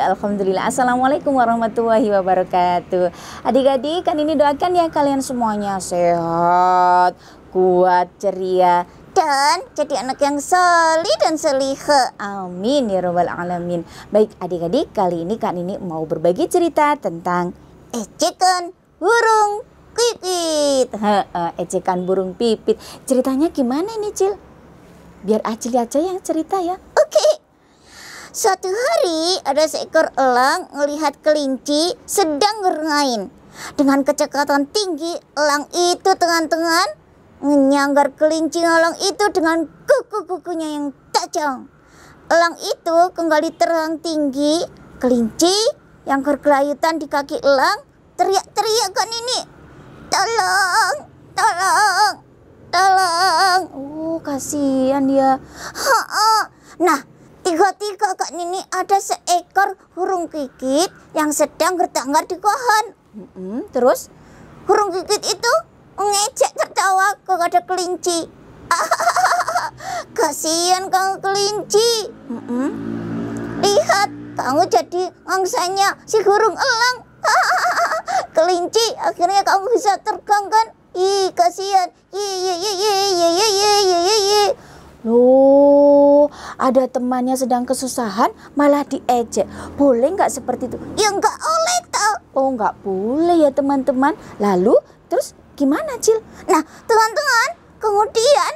Alhamdulillah Assalamualaikum warahmatullahi wabarakatuh Adik-adik kan ini doakan ya kalian semuanya sehat, kuat, ceria dan jadi anak yang soli dan seliha. Amin ya robbal alamin. Baik adik-adik kali ini kan ini mau berbagi cerita tentang ejekan burung pipit. Eh, ejekan burung pipit. Ceritanya gimana ini, Cil? Biar Acil aja yang cerita ya. Suatu hari ada seekor elang melihat kelinci sedang bermain. Dengan kecepatan tinggi, elang itu tengan-tengan menyanggar kelinci elang itu dengan kuku-kukunya yang tajam. Elang itu kembali terang tinggi, kelinci yang berkelayutan di kaki elang teriak-teriak kan ini. Tolong, tolong, tolong. Oh, kasihan dia. Ha -ha. Nah, Tiga-tiga Kak Nini ada seekor burung kikit yang sedang gertanggar di pohon. Mm -hmm. Terus? Burung kikit itu ngejek tertawa kepada kelinci. Kasihan kang kelinci. Mm -hmm. Lihat, kamu jadi mangsanya si burung elang. kelinci, akhirnya kamu bisa terbang kan? Ih, kasihan. Ye ye ye ye ye ye ye ye ye. Loh, ada temannya sedang kesusahan malah diejek. Boleh nggak seperti itu? Ya nggak boleh tuh Oh nggak boleh ya teman-teman. Lalu terus gimana Cil? Nah teman-teman, kemudian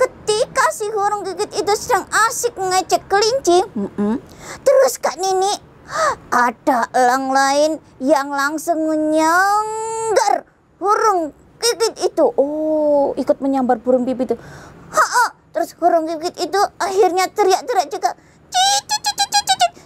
ketika si hurung gigit itu sedang asik ngecek kelinci, mm -mm. terus Kak Nini ada elang lain yang langsung menyanggar hurung gigit itu. Oh, ikut menyambar burung pipi itu. Hah, terus burung kikit itu akhirnya teriak-teriak juga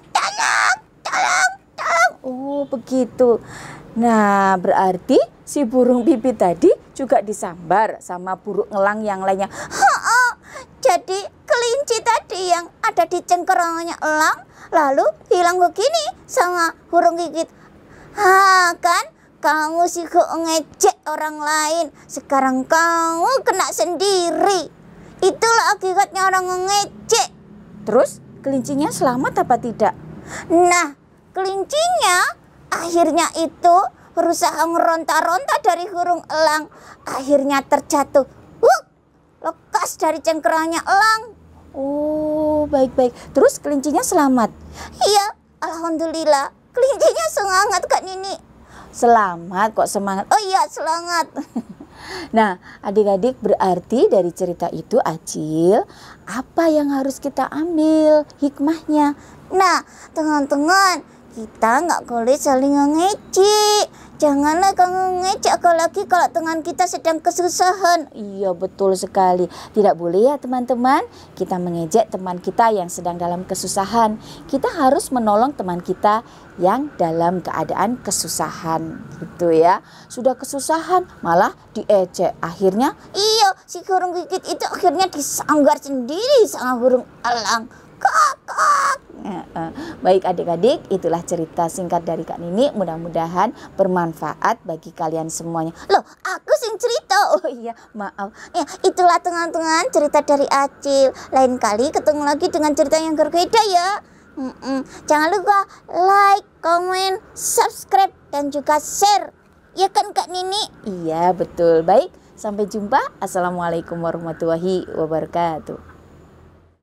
tolong tolong tolong oh begitu nah berarti si burung pipit tadi juga disambar sama burung elang yang lainnya ha -ha. jadi kelinci tadi yang ada di cengkerongnya elang lalu hilang begini sama burung gigit ha ah, kan kamu sih kok ngejek orang lain. Sekarang kamu kena sendiri. Itulah akibatnya orang ngecek. Terus kelincinya selamat apa tidak? Nah, kelincinya akhirnya itu berusaha meronta-ronta dari hurung elang. Akhirnya terjatuh. Wuk, lekas dari cengkerangnya elang. Oh, baik-baik. Terus kelincinya selamat? Iya, Alhamdulillah. Kelincinya semangat Kak Nini. Selamat kok semangat. Oh iya, selamat. Nah, adik-adik berarti dari cerita itu Acil, apa yang harus kita ambil hikmahnya? Nah, teman-teman, kita nggak boleh saling ngeci Janganlah kamu kau lagi kalau tangan kita sedang kesusahan. Iya betul sekali. Tidak boleh ya teman-teman. Kita mengejek teman kita yang sedang dalam kesusahan. Kita harus menolong teman kita yang dalam keadaan kesusahan gitu ya. Sudah kesusahan malah diejek. Akhirnya iya si burung gigit itu akhirnya disanggar sendiri sama burung elang. Kok Eh, baik adik-adik, itulah cerita singkat dari Kak Nini. Mudah-mudahan bermanfaat bagi kalian semuanya. Loh, aku sing cerita. Oh iya, maaf. Ya, itulah teman-teman cerita dari Acil. Lain kali ketemu lagi dengan cerita yang berbeda ya. Mm -mm. Jangan lupa like, comment subscribe, dan juga share. Ya kan Kak Nini? Iya betul. Baik, sampai jumpa. Assalamualaikum warahmatullahi wabarakatuh.